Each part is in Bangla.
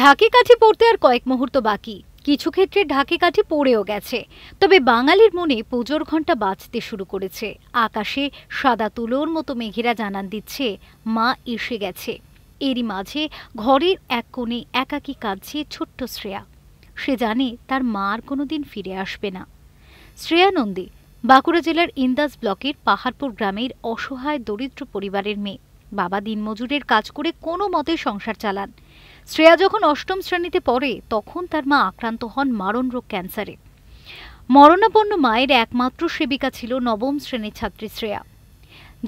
ঢাকি কাঠি পড়তে আর কয়েক মুহূর্ত বাকি কিছু ক্ষেত্রে ঢাকে কাঠি পড়েও গেছে তবে বাঙালির মনে পুজোর ঘণ্টা বাঁচতে শুরু করেছে আকাশে সাদা তুলোর মতো মেঘেরা জানান দিচ্ছে মা এসে গেছে এরই মাঝে ঘরের এক কোণে একাকি কাঁদছে ছোট্ট শ্রেয়া সে জানে তার মা আর কোনো দিন ফিরে আসবে না শ্রেয়া নন্দী বাঁকুড়া জেলার ইন্দাস ব্লকের পাহাড়পুর গ্রামের অসহায় দরিদ্র পরিবারের মেয়ে বাবা দিনমজুরের কাজ করে কোনো মতে সংসার চালান শ্রেয়া যখন অষ্টম শ্রেণীতে পড়ে তখন তার মা আক্রান্ত হন মারণ রোগ ক্যান্সারে মরণাপন্ন মায়ের একমাত্র সেবিকা ছিল নবম শ্রেণীর ছাত্রী শ্রেয়া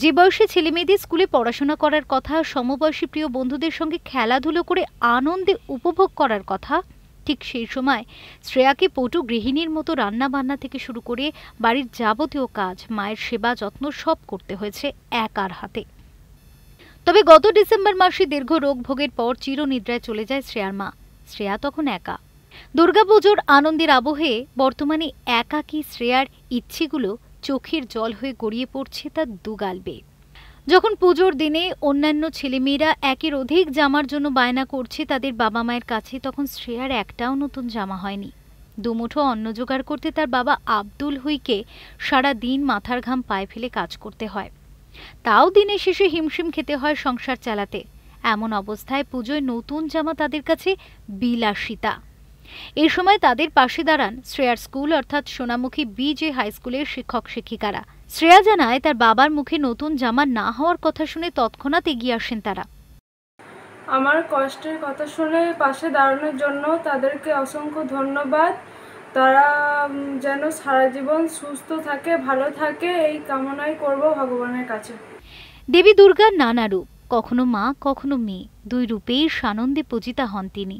যে বয়সে ছেলেমেয়েদের স্কুলে পড়াশোনা করার কথা সমবয়সী প্রিয় বন্ধুদের সঙ্গে খেলাধুলো করে আনন্দে উপভোগ করার কথা ঠিক সেই সময় শ্রেয়াকে পটু গৃহিণীর মতো রান্না বান্না থেকে শুরু করে বাড়ির যাবতীয় কাজ মায়ের সেবা যত্ন সব করতে হয়েছে একার হাতে তবে গত ডিসেম্বর মাসে দীর্ঘ রোগ ভোগের পর চিরনিদ্রায় চলে যায় শ্রেয়ার মা শ্রেয়া তখন একা দুর্গাপুজোর আনন্দের আবহে বর্তমানে একা কি শ্রেয়ার ইচ্ছেগুলো চোখের জল হয়ে গড়িয়ে পড়ছে তা দুগালবে যখন পুজোর দিনে অন্যান্য ছেলেমেয়েরা একের অধিক জামার জন্য বায়না করছে তাদের বাবা মায়ের কাছে তখন শ্রেয়ার একটাও নতুন জামা হয়নি দুমুঠো অন্ন জোগাড় করতে তার বাবা আব্দুল হুইকে সারা দিন মাথার ঘাম পায়ে ফেলে কাজ করতে হয় তাও দিনের শেষে হিমশিম খেতে হয় সংসার চালাতে এমন অবস্থায় পুজোয় নতুন জামা তাদের কাছে বিলাসিতা এ সময় তাদের পাশে দাঁড়ান শ্রেয়ার স্কুল অর্থাৎ সোনামুখী বিজে হাই স্কুলের শিক্ষক শিক্ষিকারা শ্রেয়া জানায় তার বাবার মুখে নতুন জামা না হওয়ার কথা শুনে তৎক্ষণাৎ এগিয়ে আসেন তারা আমার কষ্টের কথা শুনে পাশে দাঁড়ানোর জন্য তাদেরকে অসংখ্য ধন্যবাদ তারা যেন সারা জীবন সুস্থ থাকে ভালো থাকে এই কামনাই করব ভগবানের কাছে দেবী দুর্গার নানা রূপ কখনো মা কখনো মেয়ে দুই রূপেই সানন্দে পূজিতা হন তিনি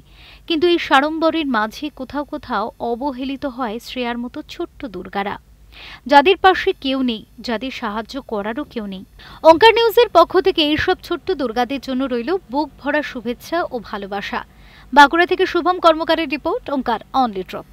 কিন্তু এই সাড়ম্বরের মাঝে কোথাও কোথাও অবহেলিত হয় শ্রেয়ার মতো ছোট্ট দুর্গারা যাদের পাশে কেউ নেই যাদের সাহায্য করারও কেউ নেই অঙ্কার নিউজের পক্ষ থেকে এইসব ছোট্ট দুর্গাদের জন্য রইল বুক ভরা শুভেচ্ছা ও ভালোবাসা বাঁকুড়া থেকে শুভম কর্মকারের রিপোর্ট অঙ্কার অনলি ড্রপ